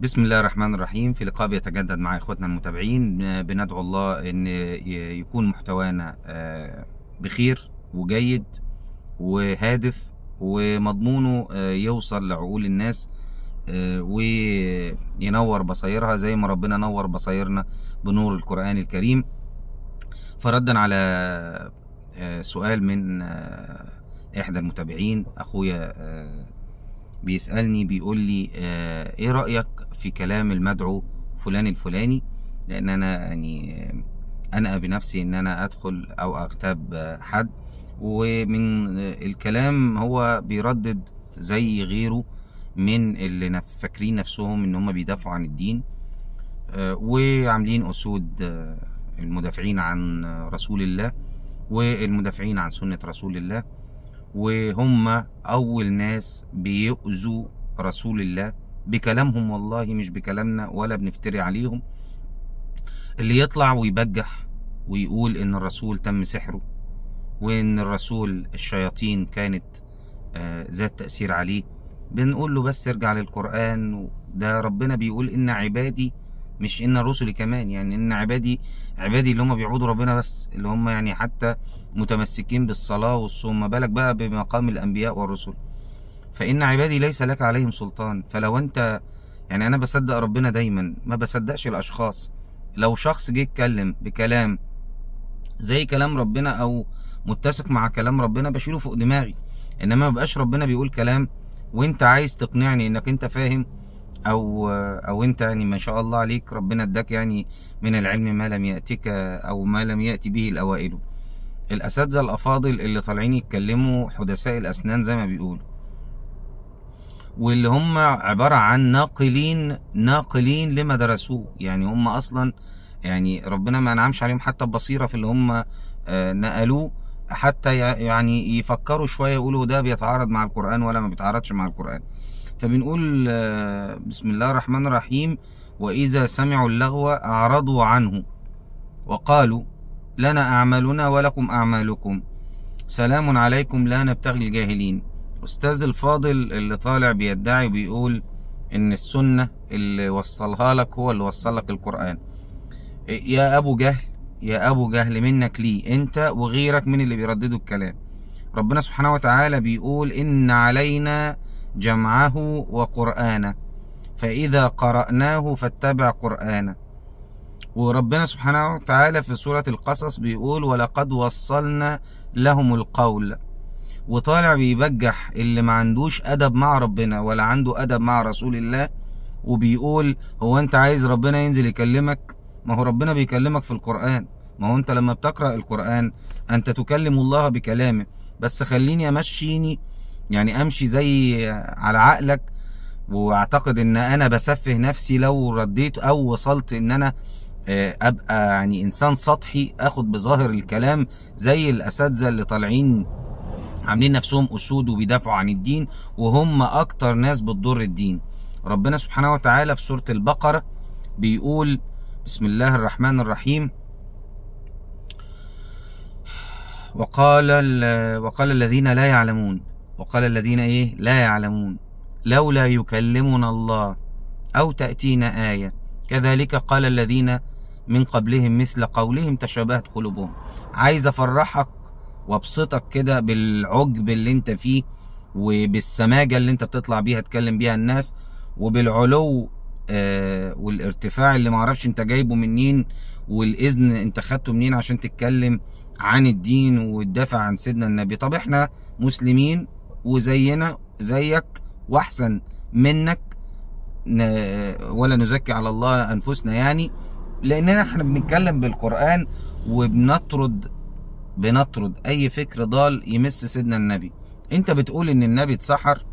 بسم الله الرحمن الرحيم في لقاء بيتجدد مع اخواتنا المتابعين بندعو الله ان يكون محتوانا آه، بخير وجيد وهادف ومضمونه آه، يوصل لعقول الناس آه، وينور بصيرها زي ما ربنا نور بصيرنا بنور القرآن الكريم فردا على سؤال من إحدى المتابعين أخويا بيسألني بيقول لي آه، ايه رأيك في كلام المدعو فلان الفلاني لان انا يعني آه، انأى بنفسي ان انا ادخل او اغتاب آه، حد ومن الكلام هو بيردد زي غيره من اللي فاكرين نفسهم ان هم بيدافعوا عن الدين وعاملين اسود المدافعين عن رسول الله والمدافعين عن سنة رسول الله وهم أول ناس بيؤذوا رسول الله بكلامهم والله مش بكلامنا ولا بنفتري عليهم اللي يطلع ويبجح ويقول إن الرسول تم سحره وإن الرسول الشياطين كانت آه، ذات تأثير عليه بنقول له بس ارجع للقرآن ده ربنا بيقول إن عبادي مش ان رسلي كمان يعني ان عبادي عبادي اللي هم بيعبدوا ربنا بس اللي هم يعني حتى متمسكين بالصلاه والصوم ما بالك بقى بمقام الانبياء والرسل فان عبادي ليس لك عليهم سلطان فلو انت يعني انا بصدق ربنا دايما ما بصدقش الاشخاص لو شخص جه يتكلم بكلام زي كلام ربنا او متسق مع كلام ربنا بشيله فوق دماغي انما ما بقاش ربنا بيقول كلام وانت عايز تقنعني انك انت فاهم او او انت يعني ما شاء الله عليك ربنا اداك يعني من العلم ما لم ياتك او ما لم ياتي به الاوائل الاساتذه الافاضل اللي طالعين يتكلموا حدثاء الاسنان زي ما بيقولوا واللي هم عباره عن ناقلين ناقلين لما درسوه يعني هم اصلا يعني ربنا ما انعمش عليهم حتى ببصيره في اللي هم آه، نقلوه حتى يعني يفكروا شويه يقولوا ده بيتعارض مع القران ولا ما بيتعارضش مع القران فبنقول آه، بسم الله الرحمن الرحيم وإذا سمعوا اللغو أعرضوا عنه وقالوا لنا أعمالنا ولكم أعمالكم سلام عليكم لا نبتغي الجاهلين أستاذ الفاضل اللي طالع بيدعي بيقول إن السنة اللي وصلها لك هو اللي وصلك القرآن يا أبو جهل يا أبو جهل منك ليه أنت وغيرك من اللي بيرددوا الكلام ربنا سبحانه وتعالى بيقول إن علينا جمعه وقرآنه فإذا قرأناه فاتبع قرآنه وربنا سبحانه وتعالى في سورة القصص بيقول ولقد وصلنا لهم القول وطالع بيبجح اللي ما عندوش أدب مع ربنا ولا عنده أدب مع رسول الله وبيقول هو أنت عايز ربنا ينزل يكلمك ما هو ربنا بيكلمك في القرآن ما هو أنت لما بتقرأ القرآن أنت تكلم الله بكلامه بس خليني أمشيني يعني امشي زي على عقلك واعتقد ان انا بسفه نفسي لو رديت او وصلت ان انا آه، ابقى يعني انسان سطحي اخد بظاهر الكلام زي الاساتذه اللي طالعين عاملين نفسهم اسود وبيدافعوا عن الدين وهم اكتر ناس بتضر الدين ربنا سبحانه وتعالى في سوره البقره بيقول بسم الله الرحمن الرحيم وقال وقال الذين لا يعلمون وقال الذين إيه لا يعلمون لولا يكلمنا الله أو تأتينا آية كذلك قال الذين من قبلهم مثل قولهم تشابهت قلوبهم عايز أفرحك وابسطك كده بالعجب اللي انت فيه وبالسماجة اللي انت بتطلع بيها تكلم بيها الناس وبالعلو آه والارتفاع اللي معرفش انت جايبه منين والاذن انت خدته منين عشان تتكلم عن الدين وتدافع عن سيدنا النبي طب احنا مسلمين وزينا زيك واحسن منك ولا نزكي على الله انفسنا يعني لاننا احنا بنتكلم بالقران وبنطرد بنطرد اي فكر ضال يمس سيدنا النبي انت بتقول ان النبي اتسحر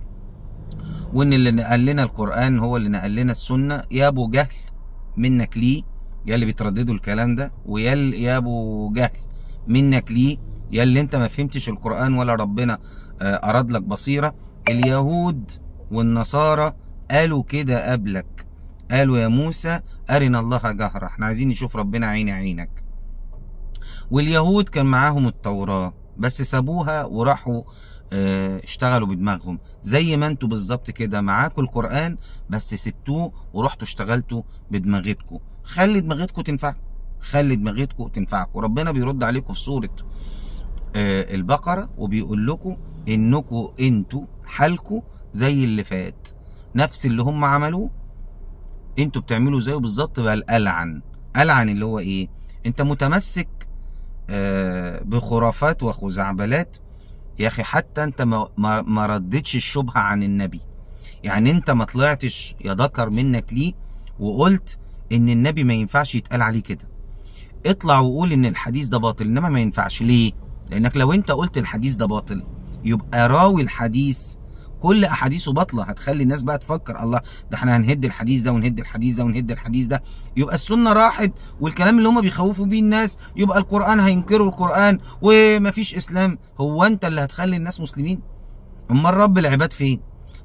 وان اللي نقل لنا القران هو اللي نقل لنا السنه يا ابو جهل منك ليه يا اللي بترددوا الكلام ده ويا يا ابو جهل منك ليه يا اللي انت ما فهمتش القران ولا ربنا آه، أراد لك بصيرة اليهود والنصارى قالوا كده قبلك قالوا يا موسى أرنا الله جهرة احنا عايزين نشوف ربنا عين عينك واليهود كان معاهم التوراة بس سابوها وراحوا آه، اشتغلوا بدماغهم زي ما انتوا بالظبط كده معاكوا القرآن بس سبتوه ورحتوا اشتغلتوا بدماغتكم خلي دماغتكم تنفعكم خلي دماغتكم تنفعكم ربنا بيرد عليكم في سورة آه، البقرة وبيقول لكم انكم انتوا حالكم زي اللي فات نفس اللي هم عملوه انتوا بتعملوا زيه بالظبط بقى الالعن العن اللي هو ايه انت متمسك آه بخرافات وخزعبلات يا اخي حتى انت ما, ما ردتش الشبهه عن النبي يعني انت ما طلعتش يا ذكر منك ليه وقلت ان النبي ما ينفعش يتقال عليه كده اطلع وقول ان الحديث ده باطل انما ما ينفعش ليه لانك لو انت قلت الحديث ده باطل يبقى راوي الحديث كل احاديثه باطله هتخلي الناس بقى تفكر الله ده احنا هنهد الحديث ده ونهد الحديث ده ونهد الحديث ده يبقى السنه راحت والكلام اللي هم بيخوفوا بيه الناس يبقى القران هينكروا القران ومفيش اسلام هو انت اللي هتخلي الناس مسلمين امال رب العباد فين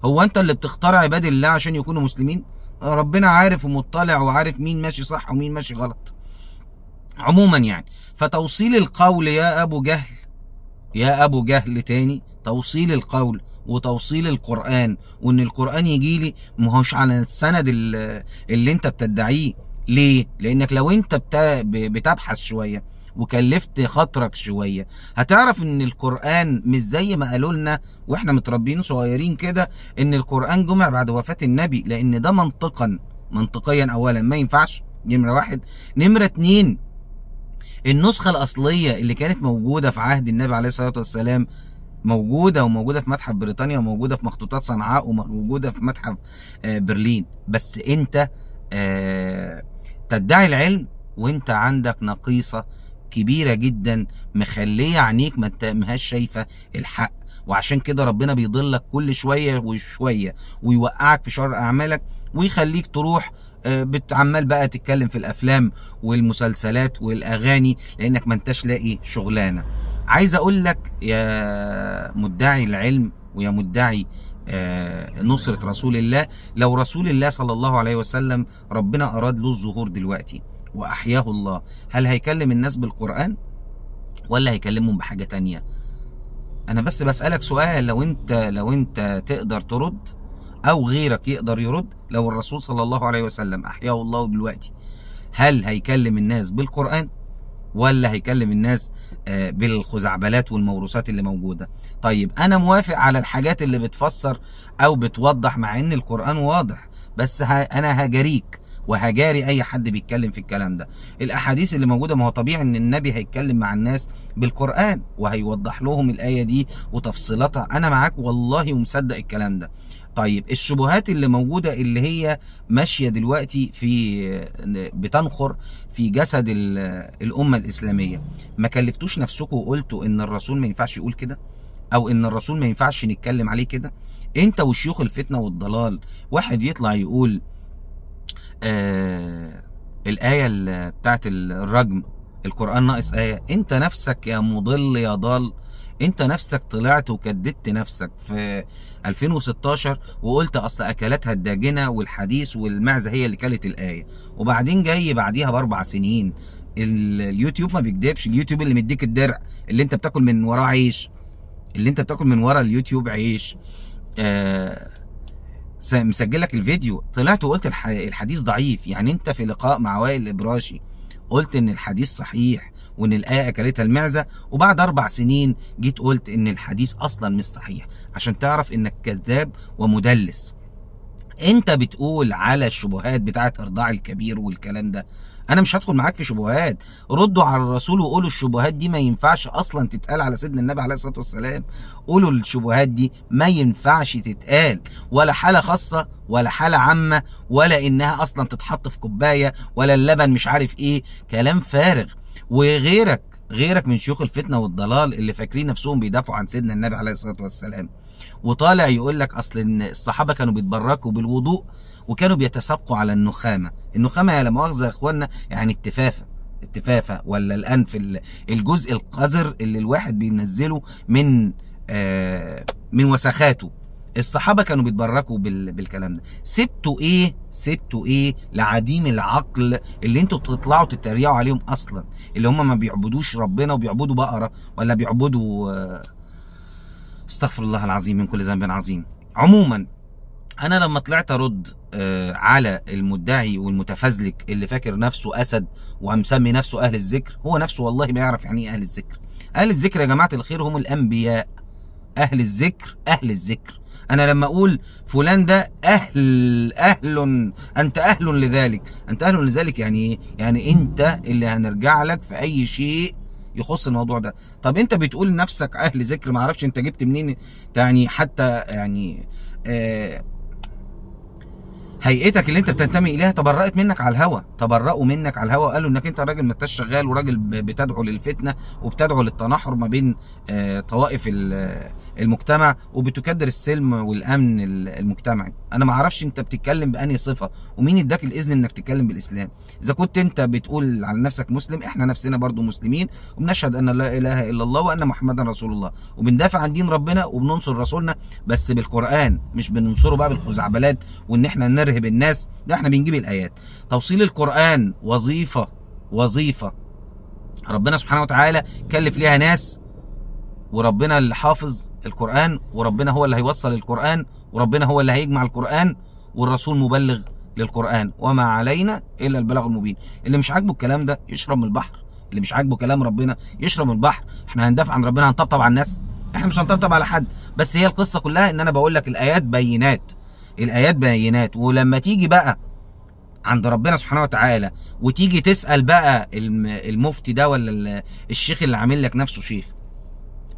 هو انت اللي بتختار عباد الله عشان يكونوا مسلمين ربنا عارف ومطلع وعارف مين ماشي صح ومين ماشي غلط عموما يعني فتوصيل القول يا ابو جهل يا ابو جهل تاني توصيل القول وتوصيل القرآن وإن القرآن يجي لي ما هوش على السند اللي أنت بتدعيه ليه؟ لأنك لو أنت بتبحث شوية وكلفت خاطرك شويه هتعرف ان القران مش زي ما قالوا لنا واحنا متربيين صغيرين كده ان القران جمع بعد وفاه النبي لان ده منطقا منطقيا اولا ما ينفعش دي نمره واحد نمره اتنين النسخه الاصليه اللي كانت موجوده في عهد النبي عليه الصلاه والسلام موجوده وموجوده في متحف بريطانيا وموجوده في مخطوطات صنعاء وموجوده في متحف آه، برلين بس انت آه، تدعي العلم وانت عندك نقيصه كبيرة جدا مخلية عينيك ما انت مهاش شايفة الحق وعشان كده ربنا بيضلك كل شوية وشوية ويوقعك في شر أعمالك ويخليك تروح آه، عمال بقى تتكلم في الافلام والمسلسلات والاغاني لانك ما انتش لاقي شغلانه عايز اقول لك يا مدعي العلم ويا مدعي آه، نصرة رسول الله لو رسول الله صلى الله عليه وسلم ربنا أراد له الظهور دلوقتي وأحياه الله هل هيكلم الناس بالقرآن ولا هيكلمهم بحاجة تانية أنا بس بسألك سؤال لو أنت لو أنت تقدر ترد أو غيرك يقدر يرد لو الرسول صلى الله عليه وسلم أحياه الله دلوقتي هل هيكلم الناس بالقرآن ولا هيكلم الناس آه، بالخزعبلات والموروثات اللي موجوده طيب انا موافق على الحاجات اللي بتفسر او بتوضح مع ان القران واضح بس انا هجريك وهجاري اي حد بيتكلم في الكلام ده الاحاديث اللي موجوده ما هو طبيعي ان النبي هيتكلم مع الناس بالقران وهيوضح لهم الايه دي وتفصيلاتها انا معاك والله ومصدق الكلام ده طيب الشبهات اللي موجودة اللي هي ماشية دلوقتي في بتنخر في جسد الأمة الإسلامية ما كلفتوش نفسكم وقلتوا إن الرسول ما ينفعش يقول كده أو إن الرسول ما ينفعش نتكلم عليه كده أنت وشيوخ الفتنة والضلال واحد يطلع يقول آه الآية بتاعت الرجم القرآن ناقص آية أنت نفسك يا مضل يا ضال أنت نفسك طلعت وكددت نفسك في 2016 وقلت أصل أكلتها الداجنة والحديث والمعزة هي اللي كلت الآية وبعدين جاي بعديها بأربع سنين اليوتيوب ما بيكدبش اليوتيوب اللي مديك الدرع اللي أنت بتاكل من وراه عيش اللي أنت بتاكل من ورا اليوتيوب عيش آه مسجل لك الفيديو طلعت وقلت الحديث ضعيف يعني انت في لقاء مع وائل الابراشي قلت ان الحديث صحيح وان الايه اكلتها المعزه وبعد اربع سنين جيت قلت ان الحديث اصلا مش صحيح عشان تعرف انك كذاب ومدلس انت بتقول على الشبهات بتاعت ارضاع الكبير والكلام ده انا مش هدخل معاك في شبهات ردوا على الرسول وقولوا الشبهات دي ما ينفعش اصلا تتقال على سيدنا النبي عليه الصلاه والسلام قولوا الشبهات دي ما ينفعش تتقال ولا حاله خاصه ولا حاله عامه ولا انها اصلا تتحط في كوبايه ولا اللبن مش عارف ايه كلام فارغ وغيرك غيرك من شيوخ الفتنه والضلال اللي فاكرين نفسهم بيدافعوا عن سيدنا النبي عليه الصلاه والسلام وطالع يقول لك اصل ان الصحابه كانوا بيتبركوا بالوضوء وكانوا بيتسابقوا على النخامه، النخامه يا لا مؤاخذه يا اخوانا يعني التفافه التفافه ولا الانف الجزء القذر اللي الواحد بينزله من آه من وسخاته الصحابه كانوا بيتبركوا بالكلام ده سبتوا ايه سبتوا ايه لعديم العقل اللي انتوا بتطلعوا تتريقوا عليهم اصلا اللي هم ما بيعبدوش ربنا وبيعبدوا بقره ولا بيعبدوا آه استغفر الله العظيم من كل ذنب عظيم عموما انا لما طلعت ارد آه، على المدعي والمتفزلك اللي فاكر نفسه اسد ومسمي نفسه اهل الذكر هو نفسه والله ما يعرف يعني ايه اهل الذكر اهل الذكر يا جماعه الخير هم الانبياء اهل الذكر اهل الذكر انا لما اقول فلان ده اهل اهل انت اهل لذلك انت اهل لذلك يعني ايه يعني انت اللي هنرجع لك في اي شيء يخص الموضوع ده طب انت بتقول لنفسك اهل ذكر ما اعرفش انت جبت منين يعني حتى يعني آه هيئتك اللي انت بتنتمي اليها تبرأت منك على الهوا تبرأوا منك على الهوا وقالوا انك انت راجل ما انتش شغال وراجل بتدعو للفتنه وبتدعو للتناحر ما بين آه، طوائف المجتمع وبتكدر السلم والامن المجتمعي انا ما اعرفش انت بتتكلم باني صفه ومين اداك الاذن انك تتكلم بالاسلام اذا كنت انت بتقول على نفسك مسلم احنا نفسنا برضو مسلمين وبنشهد ان لا اله الا الله وان محمدا رسول الله وبندافع عن دين ربنا وبننصر رسولنا بس بالقران مش بننصره بقى بالخزعبلات وان احنا بنرهب الناس ده احنا بنجيب الايات توصيل القران وظيفه وظيفه ربنا سبحانه وتعالى كلف ليها ناس وربنا اللي حافظ القران وربنا هو اللي هيوصل القران وربنا هو اللي هيجمع القران والرسول مبلغ للقران وما علينا الا البلاغ المبين اللي مش عاجبه الكلام ده يشرب من البحر اللي مش عاجبه كلام ربنا يشرب من البحر احنا هندافع عن ربنا هنطبطب على الناس احنا مش هنطبطب على حد بس هي القصه كلها ان انا بقول لك الايات بينات الايات بينات ولما تيجي بقى عند ربنا سبحانه وتعالى وتيجي تسال بقى المفتي ده ولا الشيخ اللي عامل لك نفسه شيخ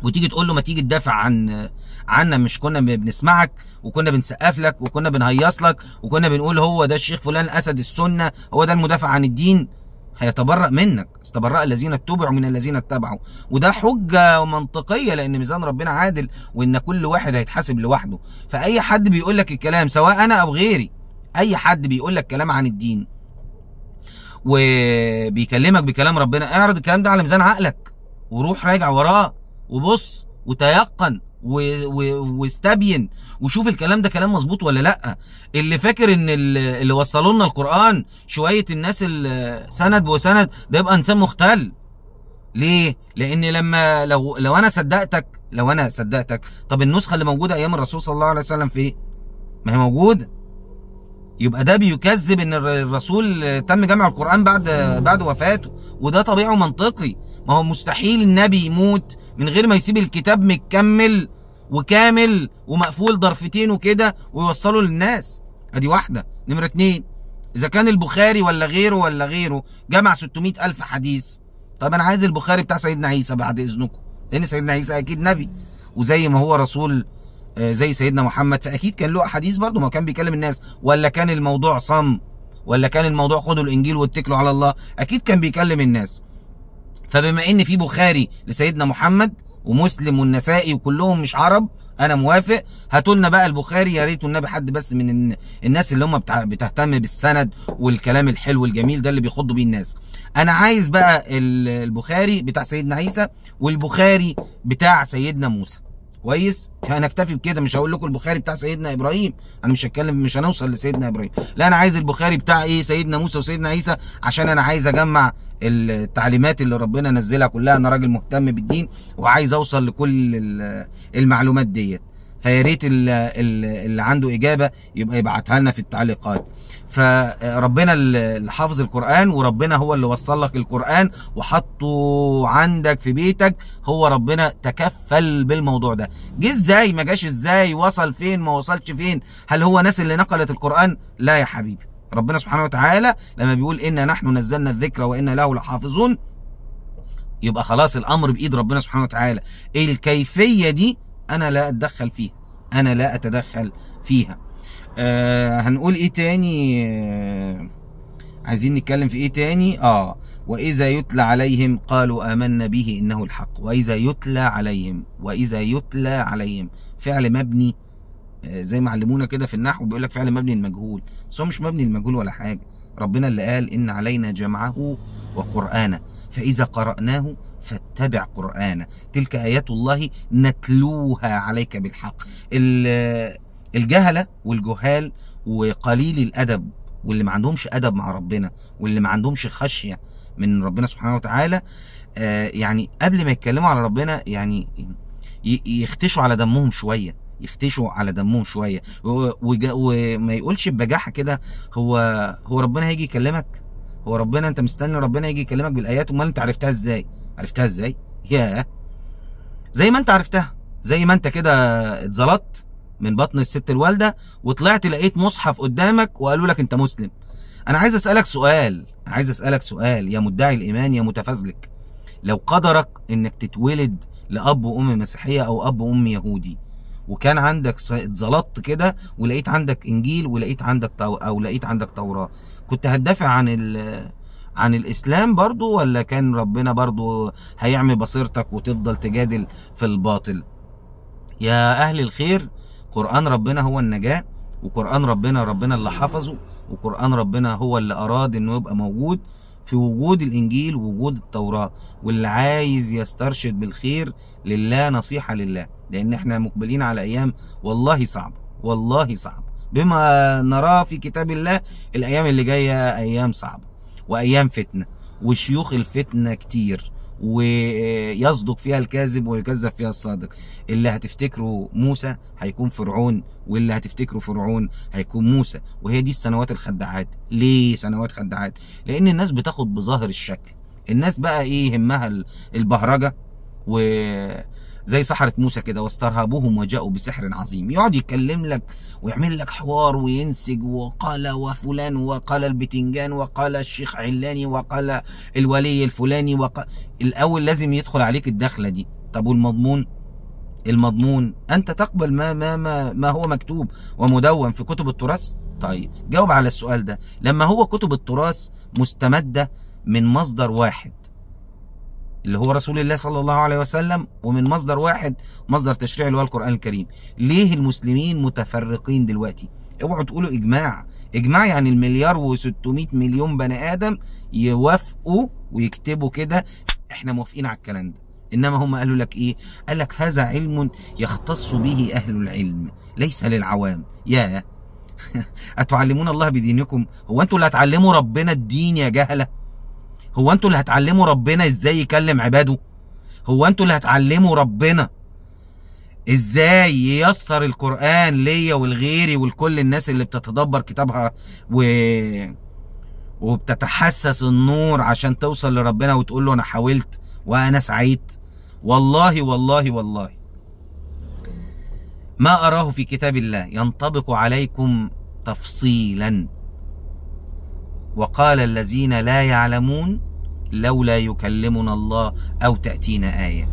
وتيجي تقول له ما تيجي تدافع عن عنا مش كنا بنسمعك وكنا بنسقف لك وكنا بنهيص لك وكنا بنقول هو ده الشيخ فلان اسد السنه هو ده المدافع عن الدين هيتبرأ منك استبرأ الذين اتبعوا من الذين اتبعوا وده حجة منطقية لأن ميزان ربنا عادل وإن كل واحد هيتحاسب لوحده فأي حد بيقول لك الكلام سواء أنا أو غيري أي حد بيقول لك كلام عن الدين وبيكلمك بكلام ربنا اعرض الكلام ده على ميزان عقلك وروح راجع وراه وبص وتيقن واستبين وشوف الكلام ده كلام مظبوط ولا لا اللي فاكر ان اللي وصلوا لنا القران شويه الناس سند بوسند ده يبقى انسان مختل ليه لان لما لو لو انا صدقتك لو انا صدقتك طب النسخه اللي موجوده ايام الرسول صلى الله عليه وسلم في إيه؟ ما هي موجوده يبقى ده بيكذب ان الرسول تم جمع القران بعد بعد وفاته وده طبيعي ومنطقي ما هو مستحيل النبي يموت من غير ما يسيب الكتاب متكمل وكامل ومقفول ضرفتين وكده ويوصله للناس ادي واحده نمره اتنين اذا كان البخاري ولا غيره ولا غيره جمع 600 الف حديث طب انا عايز البخاري بتاع سيدنا عيسى بعد اذنكم لان سيدنا عيسى اكيد نبي وزي ما هو رسول آه، زي سيدنا محمد فاكيد كان له احاديث برضه ما كان بيكلم الناس ولا كان الموضوع صم ولا كان الموضوع خدوا الانجيل واتكلوا على الله اكيد كان بيكلم الناس فبما ان في بخاري لسيدنا محمد ومسلم والنسائي وكلهم مش عرب انا موافق هاتوا لنا بقى البخاري يا ريت النبي حد بس من الناس اللي هم بتهتم بالسند والكلام الحلو الجميل ده اللي بيخضوا بيه الناس انا عايز بقى البخاري بتاع سيدنا عيسى والبخاري بتاع سيدنا موسى كويس هنكتفي يعني بكده مش هقول لكم البخاري بتاع سيدنا ابراهيم انا مش هتكلم مش هنوصل لسيدنا ابراهيم لا انا عايز البخاري بتاع ايه سيدنا موسى وسيدنا عيسى عشان انا عايز اجمع التعليمات اللي ربنا نزلها كلها انا راجل مهتم بالدين وعايز اوصل لكل المعلومات ديت فيا ريت اللي عنده اجابه يبقى يبعتها لنا في التعليقات فربنا اللي حافظ القرآن وربنا هو اللي وصل لك القرآن وحطه عندك في بيتك هو ربنا تكفل بالموضوع ده جه ازاي ما جاش ازاي وصل فين ما وصلش فين هل هو ناس اللي نقلت القرآن لا يا حبيبي ربنا سبحانه وتعالى لما بيقول إنا نحن نزلنا الذكر وإنا له لحافظون يبقى خلاص الأمر بإيد ربنا سبحانه وتعالى الكيفية دي أنا لا أتدخل فيها أنا لا أتدخل فيها آه هنقول ايه تاني آه عايزين نتكلم في ايه تاني اه واذا يتلى عليهم قالوا امنا به انه الحق واذا يتلى عليهم واذا يتلى عليهم فعل مبني آه زي ما علمونا كده في النحو بيقول لك فعل مبني المجهول بس هو مش مبني المجهول ولا حاجه ربنا اللي قال ان علينا جمعه وقرانه فاذا قراناه فاتبع قرآنه تلك آيات الله نتلوها عليك بالحق الجهله والجهال وقليل الادب واللي ما عندهمش ادب مع ربنا واللي ما عندهمش خشيه من ربنا سبحانه وتعالى آه يعني قبل ما يتكلموا على ربنا يعني يختشوا على دمهم شويه يختشوا على دمهم شويه وما يقولش ببجاحه كده هو هو ربنا هيجي يكلمك هو ربنا انت مستني ربنا يجي يكلمك بالايات وما انت عرفتها ازاي عرفتها ازاي ياه زي ما انت عرفتها زي ما انت كده اتظلطت من بطن الست الوالده وطلعت لقيت مصحف قدامك وقالوا لك انت مسلم انا عايز اسالك سؤال عايز اسالك سؤال يا مدعي الايمان يا متفزلك لو قدرك انك تتولد لاب وام مسيحيه او اب وام يهودي وكان عندك اتزلطت كده ولقيت عندك انجيل ولقيت عندك طو... او لقيت عندك توراه كنت هتدافع عن ال... عن الاسلام برضو ولا كان ربنا برضو هيعمي بصيرتك وتفضل تجادل في الباطل يا اهل الخير قرآن ربنا هو النجاة وقرآن ربنا ربنا اللي حفظه وقرآن ربنا هو اللي أراد إنه يبقى موجود في وجود الإنجيل ووجود التوراة واللي عايز يسترشد بالخير لله نصيحة لله لأن إحنا مقبلين على أيام والله صعبة والله صعبة بما نراه في كتاب الله الأيام اللي جاية أيام صعبة وأيام فتنة وشيوخ الفتنة كتير ويصدق فيها الكاذب ويكذب فيها الصادق اللي هتفتكره موسى هيكون فرعون واللي هتفتكره فرعون هيكون موسى وهي دي السنوات الخدعات ليه سنوات خدعات لان الناس بتاخد بظاهر الشكل الناس بقى ايه همها البهرجه و زي سحرة موسى كده واسترهبوهم وجاءوا بسحر عظيم يقعد يتكلم لك ويعمل لك حوار وينسج وقال وفلان وقال البتنجان وقال الشيخ علاني وقال الولي الفلاني وقال الأول لازم يدخل عليك الدخلة دي طب والمضمون المضمون أنت تقبل ما, ما, ما, ما هو مكتوب ومدون في كتب التراث طيب جاوب على السؤال ده لما هو كتب التراث مستمدة من مصدر واحد اللي هو رسول الله صلى الله عليه وسلم ومن مصدر واحد مصدر تشريع اللي هو القرآن الكريم ليه المسلمين متفرقين دلوقتي اوعوا تقولوا اجماع اجماع يعني المليار و600 مليون بني ادم يوافقوا ويكتبوا كده احنا موافقين على الكلام ده انما هم قالوا لك ايه قال لك هذا علم يختص به اهل العلم ليس للعوام يا اتعلمون الله بدينكم هو انتوا اللي هتعلموا ربنا الدين يا جهله هو انتوا اللي هتعلموا ربنا ازاي يكلم عباده هو انتوا اللي هتعلموا ربنا ازاي ييسر القران ليا ولغيري ولكل الناس اللي بتتدبر كتابها و وبتتحسس النور عشان توصل لربنا وتقول له انا حاولت وانا سعيت والله والله والله ما اراه في كتاب الله ينطبق عليكم تفصيلا وقال الذين لا يعلمون لولا يكلمنا الله او تاتينا ايه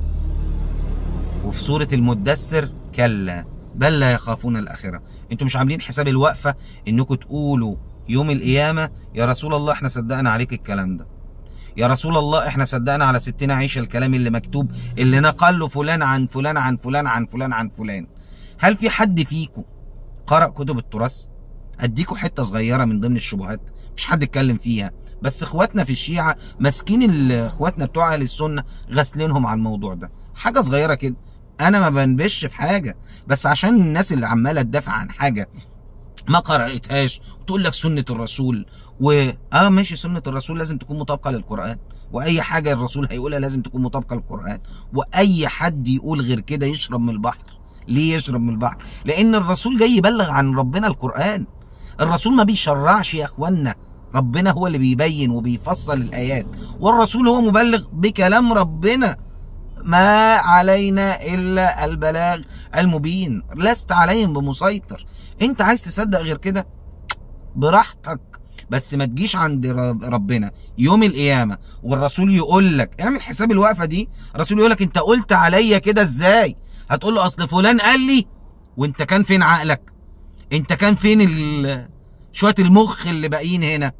وفي سوره المدثر كلا بل لا يخافون الاخره انتوا مش عاملين حساب الوقفه انكم تقولوا يوم القيامه يا رسول الله احنا صدقنا عليك الكلام ده يا رسول الله احنا صدقنا على ستنا عيشة الكلام اللي مكتوب اللي نقله فلان عن فلان عن فلان عن فلان عن فلان هل في حد فيكم قرأ كتب التراث اديكوا حته صغيره من ضمن الشبهات مش حد اتكلم فيها بس اخواتنا في الشيعه ماسكين اخواتنا بتوع اهل السنه غاسلينهم على الموضوع ده حاجه صغيره كده انا ما بنبش في حاجه بس عشان الناس اللي عماله تدافع عن حاجه ما قرأتهاش وتقول لك سنة الرسول و اه ماشي سنة الرسول لازم تكون مطابقة للقرآن وأي حاجة الرسول هيقولها لازم تكون مطابقة للقرآن وأي حد يقول غير كده يشرب من البحر ليه يشرب من البحر؟ لأن الرسول جاي يبلغ عن ربنا القرآن الرسول ما بيشرعش يا اخوانا ربنا هو اللي بيبين وبيفصل الايات والرسول هو مبلغ بكلام ربنا ما علينا الا البلاغ المبين لست عليهم بمسيطر انت عايز تصدق غير كده براحتك بس ما تجيش عند ربنا يوم القيامه والرسول يقول لك اعمل حساب الوقفه دي الرسول يقول لك انت قلت عليا كده ازاي هتقول له اصل فلان قال لي وانت كان فين عقلك انت كان فين شويه المخ اللي باقيين هنا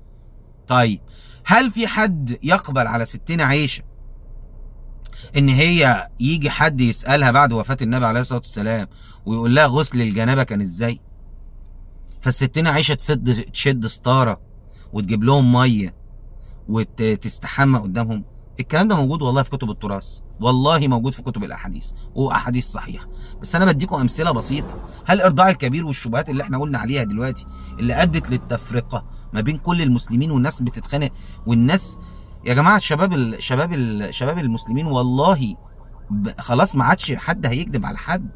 طيب هل في حد يقبل على ستنا عيشه ان هي يجي حد يسالها بعد وفاه النبي عليه الصلاه والسلام ويقول لها غسل الجنابه كان ازاي فالستنا عيشه تسد تشد ستاره وتجيب لهم ميه وتستحمى قدامهم الكلام ده موجود والله في كتب التراث والله موجود في كتب الاحاديث واحاديث صحيحه بس انا بديكم امثله بسيطه هل ارضاع الكبير والشبهات اللي احنا قلنا عليها دلوقتي اللي ادت للتفرقه ما بين كل المسلمين والناس بتتخانق والناس يا جماعه الشباب الشباب الشباب المسلمين والله خلاص ما عادش حد هيكذب على حد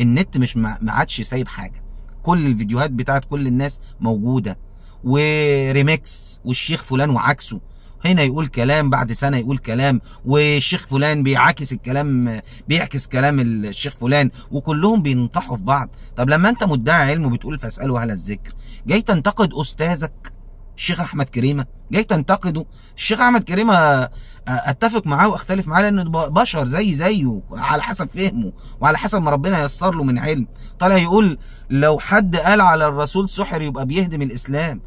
النت مش ما عادش سايب حاجه كل الفيديوهات بتاعت كل الناس موجوده وريمكس والشيخ فلان وعكسه هنا يقول كلام بعد سنه يقول كلام والشيخ فلان بيعاكس الكلام بيعكس كلام الشيخ فلان وكلهم بينطحوا في بعض طب لما انت مدعي علم وبتقول فاساله اهل الذكر جاي تنتقد استاذك الشيخ احمد كريمه جاي تنتقده الشيخ احمد كريمه اتفق معاه واختلف معاه لانه بشر زي زيه على حسب فهمه وعلى حسب ما ربنا يسر له من علم طالع يقول لو حد قال على الرسول سحر يبقى بيهدم الاسلام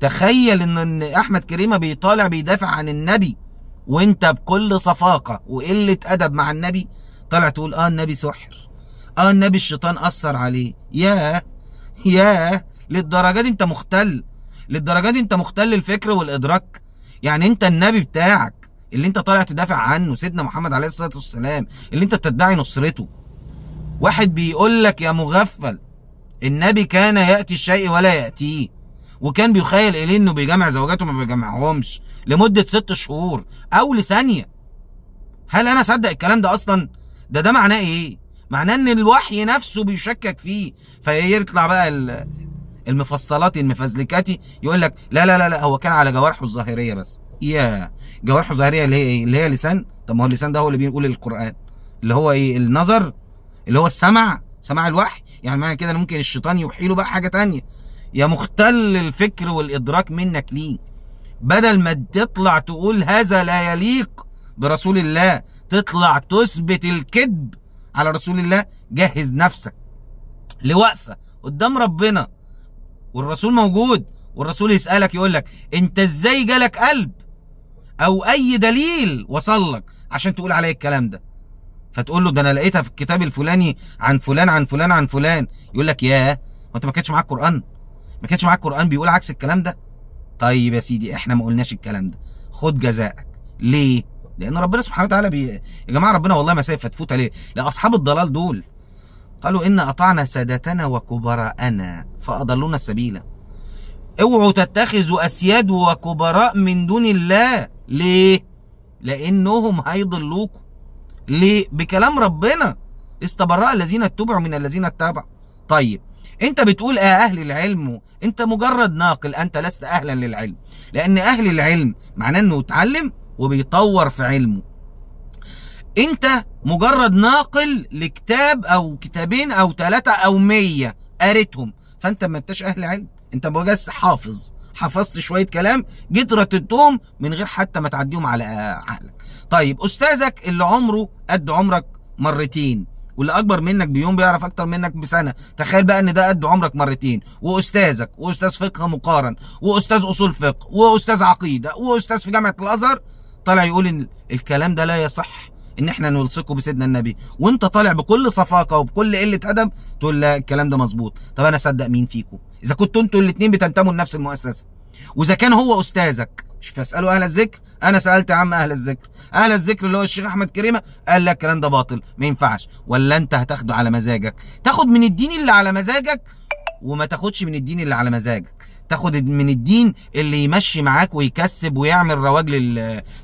تخيل ان احمد كريمه بيطالع بيدافع عن النبي وانت بكل صفاقه وقله ادب مع النبي طالع تقول اه النبي سحر اه النبي الشيطان اثر عليه ياه ياه للدرجه دي انت مختل للدرجه دي انت مختل الفكر والادراك يعني انت النبي بتاعك اللي انت طالع تدافع عنه سيدنا محمد عليه الصلاه والسلام اللي انت بتدعي نصرته واحد بيقول لك يا مغفل النبي كان ياتي الشيء ولا ياتيه وكان بيخيل اليه انه بيجمع زوجاته ما بيجمعهمش لمده ست شهور او لثانيه هل انا اصدق الكلام ده اصلا ده ده معناه ايه معناه ان الوحي نفسه بيشكك فيه فيطلع بقى المفصلات المفزلكاتي يقول لك لا لا لا لا هو كان على جوارحه الظاهريه بس يا جوارحه الظاهريه اللي هي ايه اللي هي لسان طب ما هو اللسان ده هو اللي بيقول القران اللي هو ايه النظر اللي هو السمع سماع الوحي يعني معنى كده ممكن الشيطان يوحي له بقى حاجه تانية يا مختل الفكر والادراك منك ليه بدل ما تطلع تقول هذا لا يليق برسول الله تطلع تثبت الكذب على رسول الله جهز نفسك لوقفه قدام ربنا والرسول موجود والرسول يسالك يقول لك انت ازاي جالك قلب او اي دليل وصلك عشان تقول عليا الكلام ده فتقول له ده انا لقيتها في الكتاب الفلاني عن فلان عن فلان عن فلان يقول لك ياه ما انت ما كانش معاك قران ما كانش معاك قران بيقول عكس الكلام ده طيب يا سيدي احنا ما قلناش الكلام ده خد جزائك ليه لان ربنا سبحانه وتعالى بي... يا جماعه ربنا والله ما مسافه تفوت عليه لاصحاب الضلال دول قالوا ان اطعنا سادتنا وكبراءنا فاضلونا السبيل اوعوا تتخذوا اسياد وكبراء من دون الله ليه لانهم هيضلوكم ليه بكلام ربنا استبرأ الذين اتبعوا من الذين اتبعوا طيب انت بتقول يا اهل العلم انت مجرد ناقل انت لست اهلا للعلم لان اهل العلم معناه انه اتعلم وبيطور في علمه انت مجرد ناقل لكتاب او كتابين او ثلاثة او مية قريتهم فانت ما انتش اهل علم انت بس حافظ حفظت شويه كلام جيت رتبتهم من غير حتى ما تعديهم على عقلك طيب استاذك اللي عمره قد عمرك مرتين واللي اكبر منك بيوم بيعرف اكتر منك بسنه تخيل بقى ان ده قد عمرك مرتين واستاذك واستاذ فقه مقارن واستاذ اصول فقه واستاذ عقيده واستاذ في جامعه الازهر طالع يقول ان الكلام ده لا يصح ان احنا نلصقه بسيدنا النبي وانت طالع بكل صفاقه وبكل قله ادب تقول لا الكلام ده مظبوط طب انا اصدق مين فيكم اذا كنتوا انتوا الاثنين بتنتموا لنفس المؤسسه واذا كان هو استاذك مش فاساله اهل الذكر انا سالت عم اهل الذكر اهل الذكر اللي هو الشيخ احمد كريمه قال لك الكلام ده باطل ما ينفعش ولا انت هتاخده على مزاجك تاخد من الدين اللي على مزاجك وما تاخدش من الدين اللي على مزاجك تاخد من الدين اللي يمشي معاك ويكسب ويعمل رواج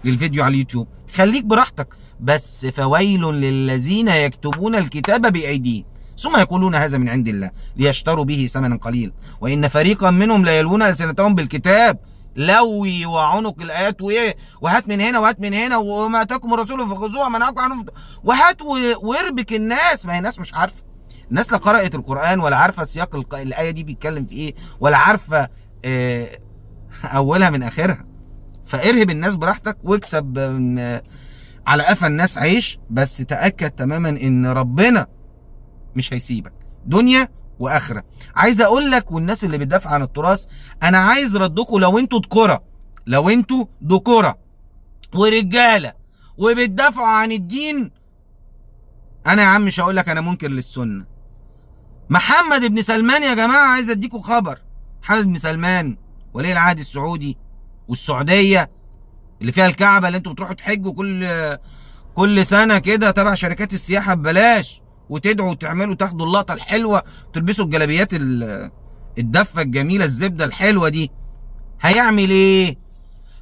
للفيديو على اليوتيوب خليك براحتك بس فويل للذين يكتبون الكتاب بايديهم ثم يقولون هذا من عند الله ليشتروا به ثمنا قليلا وإن فريقا منهم لا يلون ألسنتهم بالكتاب لوي وعنق الايات وايه وهات من هنا وهات من هنا وما اتاكم الرسول فخذوها من نهاكم عنهم وهات واربك الناس ما هي الناس مش عارفه الناس لا قرات القران ولا عارفه سياق الايه دي بيتكلم في ايه ولا عارفه اه اولها من اخرها فارهب الناس براحتك واكسب على قفا الناس عيش بس تاكد تماما ان ربنا مش هيسيبك دنيا واخره عايز اقول لك والناس اللي بتدافع عن التراث انا عايز ردكم لو انتوا ذكورة لو انتوا ذكورة ورجاله وبتدافعوا عن الدين انا يا عم مش هقول لك انا منكر للسنه محمد بن سلمان يا جماعه عايز أديكوا خبر محمد بن سلمان ولي العهد السعودي والسعوديه اللي فيها الكعبه اللي انتوا بتروحوا تحجوا كل كل سنه كده تبع شركات السياحه ببلاش وتدعوا وتعملوا تاخدوا اللقطه الحلوه وتلبسوا الجلابيات الدفه الجميله الزبده الحلوه دي هيعمل ايه؟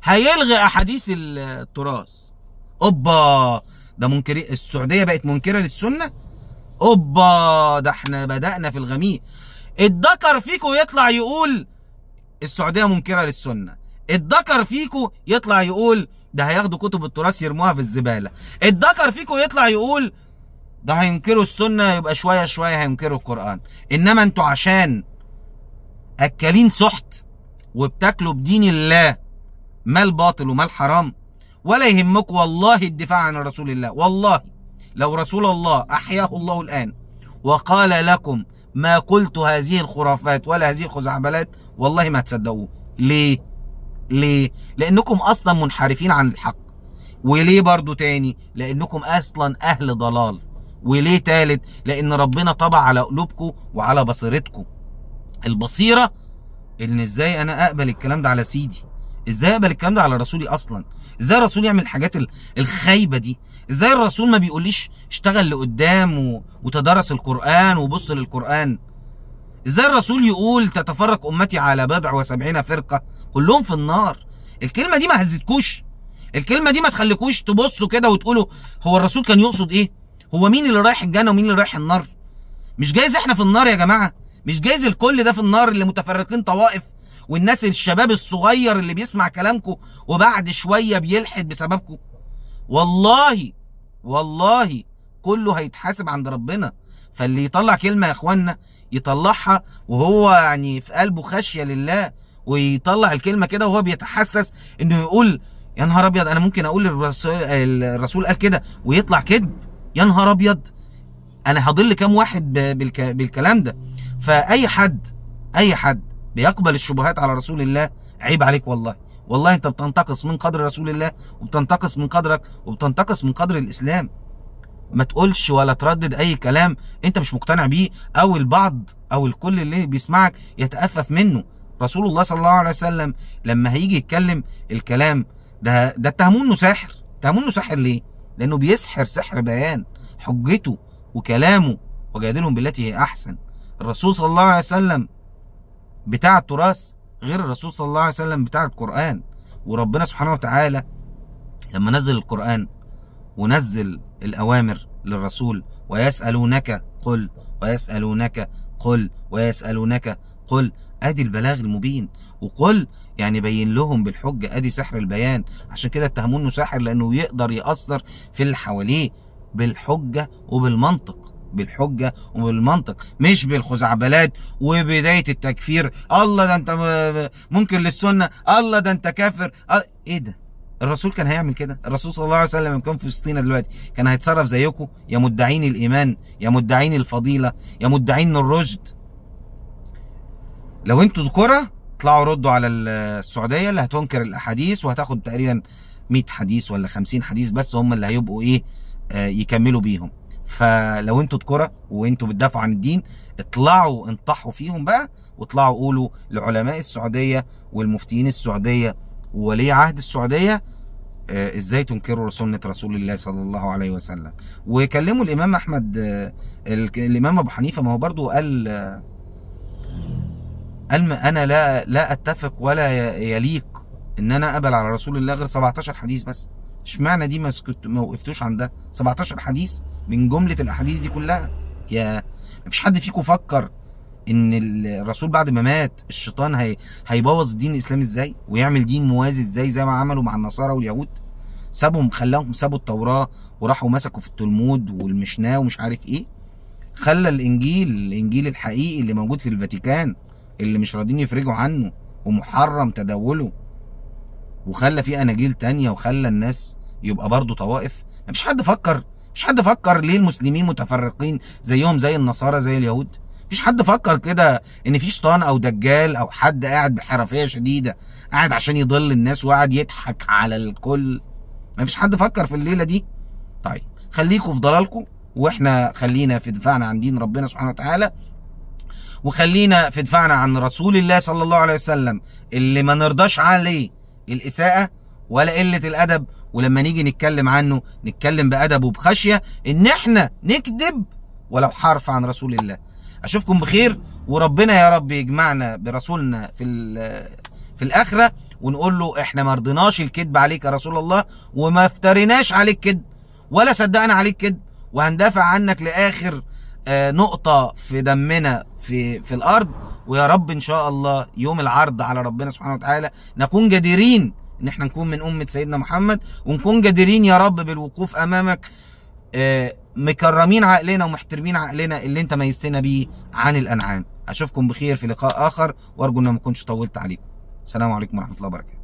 هيلغي احاديث التراث اوبا ده منكر السعوديه بقت منكره للسنه اوبا ده احنا بدانا في الغميق الذكر فيكو يطلع يقول السعوديه منكره للسنه الذكر فيكو يطلع يقول ده هياخدوا كتب التراث يرموها في الزباله الذكر فيكو يطلع يقول ده هينكروا السنه يبقى شويه شويه هينكروا القران انما انتوا عشان اكلين سحت وبتاكلوا بدين الله ما الباطل وما الحرام ولا يهمكم والله الدفاع عن رسول الله والله لو رسول الله احياه الله الان وقال لكم ما قلت هذه الخرافات ولا هذه الخزعبلات والله ما تصدقوه ليه ليه لانكم اصلا منحرفين عن الحق وليه برضو تاني لانكم اصلا اهل ضلال وليه تالت لان ربنا طبع على قلوبكم وعلى بصيرتكم البصيره ان ازاي انا اقبل الكلام ده على سيدي ازاي اقبل الكلام ده على رسولي اصلا ازاي الرسول يعمل الحاجات الخايبه دي ازاي الرسول ما بيقوليش اشتغل لقدام و... وتدرس القران وبص للقران ازاي الرسول يقول تتفرق امتي على بضع وسبعين فرقه كلهم في النار الكلمه دي ما هزتكوش الكلمه دي ما تخليكوش تبصوا كده وتقولوا هو الرسول كان يقصد ايه هو مين اللي رايح الجنه ومين اللي رايح النار مش جايز احنا في النار يا جماعه مش جايز الكل ده في النار اللي متفرقين طوائف والناس الشباب الصغير اللي بيسمع كلامكم وبعد شويه بيلحد بسببكم والله والله كله هيتحاسب عند ربنا فاللي يطلع كلمه يا اخوانا يطلعها وهو يعني في قلبه خشيه لله ويطلع الكلمه كده وهو بيتحسس انه يقول يا نهار ابيض انا ممكن اقول الرسول الرسول قال كده ويطلع كذب يا نهار ابيض انا هضل كام واحد بالكلام ده فاي حد اي حد بيقبل الشبهات على رسول الله عيب عليك والله والله انت بتنتقص من قدر رسول الله وبتنتقص من قدرك وبتنتقص من قدر الاسلام ما تقولش ولا تردد اي كلام انت مش مقتنع بيه او البعض او الكل اللي بيسمعك يتأفف منه رسول الله صلى الله عليه وسلم لما هيجي يتكلم الكلام ده ده اتهموه انه ساحر اتهموه انه ساحر ليه لأنه بيسحر سحر بيان حجته وكلامه وجادلهم بالتي هي أحسن الرسول صلى الله عليه وسلم بتاع التراث غير الرسول صلى الله عليه وسلم بتاع القرآن وربنا سبحانه وتعالى لما نزل القرآن ونزل الأوامر للرسول ويسألونك قل ويسألونك قل ويسألونك قل ادي البلاغ المبين وقل يعني بين لهم بالحجة ادي سحر البيان عشان كده اتهموه انه ساحر لانه يقدر يأثر في اللي حواليه بالحجة وبالمنطق بالحجة وبالمنطق مش بالخزعبلات وبداية التكفير الله ده انت ممكن للسنة الله ده انت كافر ايه ده الرسول كان هيعمل كده الرسول صلى الله عليه وسلم لما كان في فلسطين دلوقتي كان هيتصرف زيكم يا مدعين الايمان يا مدعين الفضيله يا مدعين الرشد لو انتوا ذكورة اطلعوا ردوا على السعودية اللي هتنكر الأحاديث وهتاخد تقريبا 100 حديث ولا 50 حديث بس هم اللي هيبقوا إيه آه، يكملوا بيهم فلو انتوا ذكورة وانتوا بتدافعوا عن الدين اطلعوا انطحوا فيهم بقى واطلعوا قولوا لعلماء السعودية والمفتيين السعودية وولي عهد السعودية آه، ازاي تنكروا سنه رسول الله صلى الله عليه وسلم وكلموا الامام احمد آه، الامام ابو حنيفه ما هو برضه قال الم انا لا لا اتفق ولا يليق ان انا اقبل على رسول الله غير 17 حديث بس اشمعنى دي ما سكت ما وقفتوش عندها 17 حديث من جمله الاحاديث دي كلها يا مفيش حد فيكم فكر ان الرسول بعد ما مات الشيطان هي... هيبوظ الدين الاسلامي ازاي ويعمل دين موازي ازاي زي ما عملوا مع النصارى واليهود سابهم خلاهم سابوا التوراه وراحوا مسكوا في التلمود والمشناه ومش عارف ايه خلى الانجيل الانجيل الحقيقي اللي موجود في الفاتيكان اللي مش راضين يفرجوا عنه ومحرم تداوله وخلى فيه اناجيل تانية وخلى الناس يبقى برضه طوائف مفيش حد فكر مش حد فكر ليه المسلمين متفرقين زيهم زي النصارى زي اليهود مفيش حد فكر كده ان في شيطان او دجال او حد قاعد بحرفيه شديده قاعد عشان يضل الناس وقاعد يضحك على الكل مفيش حد فكر في الليله دي طيب خليكم في ضلالكم واحنا خلينا في دفاعنا عن دين ربنا سبحانه وتعالى وخلينا في دفاعنا عن رسول الله صلى الله عليه وسلم اللي ما نرضاش عليه الإساءة ولا قلة الأدب ولما نيجي نتكلم عنه نتكلم بأدب وبخشية إن إحنا نكذب ولو حرف عن رسول الله أشوفكم بخير وربنا يا رب يجمعنا برسولنا في في الآخرة ونقول له إحنا ما رضيناش الكذب عليك يا رسول الله وما افتريناش عليك كذب ولا صدقنا عليك كذب وهندافع عنك لآخر آه، نقطة في دمنا في في الارض ويا رب ان شاء الله يوم العرض على ربنا سبحانه وتعالى نكون جديرين ان احنا نكون من امه سيدنا محمد ونكون جديرين يا رب بالوقوف امامك آه، مكرمين عقلنا ومحترمين عقلنا اللي انت ميزتنا بيه عن الانعام اشوفكم بخير في لقاء اخر وارجو ان ما اكونش طولت عليكم السلام عليكم ورحمه الله وبركاته